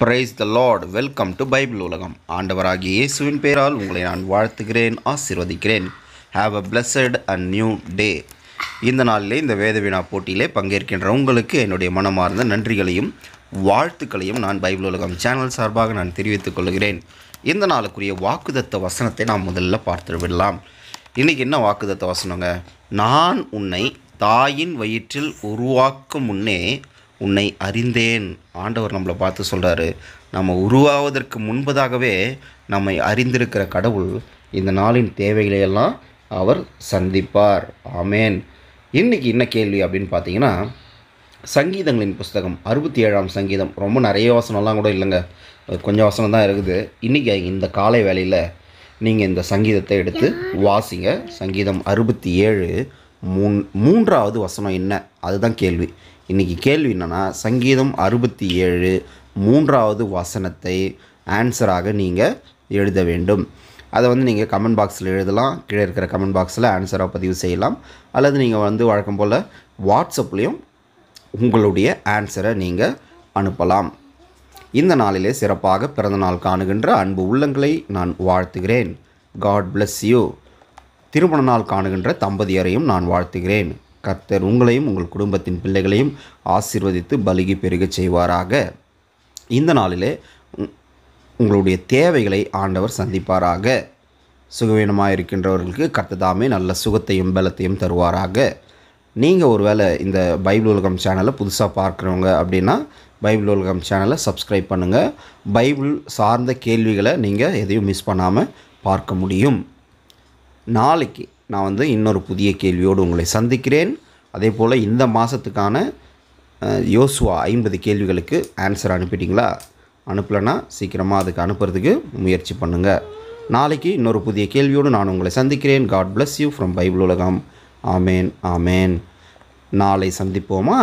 price the Lord welcome to Bible உலகம் ஆண்டவராகிய இயேசுவின் பெயரால் உங்களை நான் வாழ்த்துகிறேன் ஆசிர்வதிக்கிறேன் have a blessed and new day இந்த நாளிலே இந்த வேதவினா போட்டியிலே பங்கேற்கின்ற உங்களுக்கு என்னுடைய மனமார்ந்த நன்றிகளையும் வாழ்த்துக்களையும் நான் பைபிள் உலகம் சேனல் சார்பாக நான் தெரிவித்துக் கொள்கிறேன் இந்த நாளுக்குரிய வாக்குதத்த வசனத்தை நாம் முதல்ல பார்த்து விடலாம் இன்றைக்கி என்ன வாக்குதத்த வசனங்க நான் உன்னை தாயின் வயிற்றில் உருவாக்கும் முன்னே உன்னை அறிந்தேன் ஆண்டவர் நம்மளை பார்த்து சொல்கிறாரு நம்ம உருவாவதற்கு முன்பதாகவே நம்மை அறிந்திருக்கிற கடவுள் இந்த நாளின் தேவைகளை எல்லாம் அவர் சந்திப்பார் ஆமேன் இன்றைக்கி என்ன கேள்வி அப்படின்னு பார்த்தீங்கன்னா சங்கீதங்களின் புஸ்தகம் அறுபத்தி ஏழாம் சங்கீதம் ரொம்ப நிறைய வசனம்லாம் கூட இல்லைங்க கொஞ்சம் வசனம் தான் இருக்குது இன்றைக்கி இந்த காலை வேலையில் நீங்கள் இந்த சங்கீதத்தை எடுத்து வாசிங்க சங்கீதம் அறுபத்தி ஏழு மூன் மூன்றாவது வசனம் என்ன அதுதான் கேள்வி இன்றைக்கி கேள்வி என்னென்னா சங்கீதம் அறுபத்தி ஏழு மூன்றாவது வசனத்தை ஆன்சராக நீங்கள் எழுத வேண்டும் அதை வந்து நீங்கள் கமெண்ட் பாக்ஸில் எழுதலாம் கீழே இருக்கிற கமெண்ட் பாக்ஸில் ஆன்சராக பதிவு செய்யலாம் அல்லது நீங்கள் வந்து வழக்கம் போல் வாட்ஸ்அப்லேயும் உங்களுடைய ஆன்சரை நீங்கள் அனுப்பலாம் இந்த நாளிலே சிறப்பாக பிறந்தநாள் காணுகின்ற அன்பு உள்ளங்களை நான் வாழ்த்துகிறேன் காட் பிளஸ் யூ திருமண நாள் காணுகின்ற தம்பதியரையும் நான் வாழ்த்துகிறேன் கர்த்தர் உங்களையும் உங்கள் குடும்பத்தின் பிள்ளைகளையும் ஆசிர்வதித்து பலுகி பெருகச் செய்வாராக இந்த நாளிலே உங்களுடைய தேவைகளை ஆண்டவர் சந்திப்பாராக சுகவீனமாக இருக்கின்றவர்களுக்கு கர்த்ததாமே நல்ல சுகத்தையும் பலத்தையும் தருவாராக நீங்கள் ஒருவேளை இந்த பைபிள் உலகம் சேனலை புதுசாக பார்க்குறவங்க அப்படின்னா பைபிள் உலகம் சேனலை சப்ஸ்கிரைப் பண்ணுங்கள் பைபிள் சார்ந்த கேள்விகளை நீங்கள் எதையும் மிஸ் பண்ணாமல் பார்க்க முடியும் நாளைக்கு நான் வந்து இன்னொரு புதிய கேள்வியோடு உங்களை சந்திக்கிறேன் அதே போல் இந்த மாதத்துக்கான யோசுவா ஐம்பது கேள்விகளுக்கு ஆன்சர் அனுப்பிட்டீங்களா அனுப்பலைன்னா சீக்கிரமாக அதுக்கு அனுப்புறதுக்கு முயற்சி பண்ணுங்கள் நாளைக்கு இன்னொரு புதிய கேள்வியோடு நான் உங்களை சந்திக்கிறேன் God bless you from Bible உலகம் ஆமேன் ஆமேன் நாளை சந்திப்போமா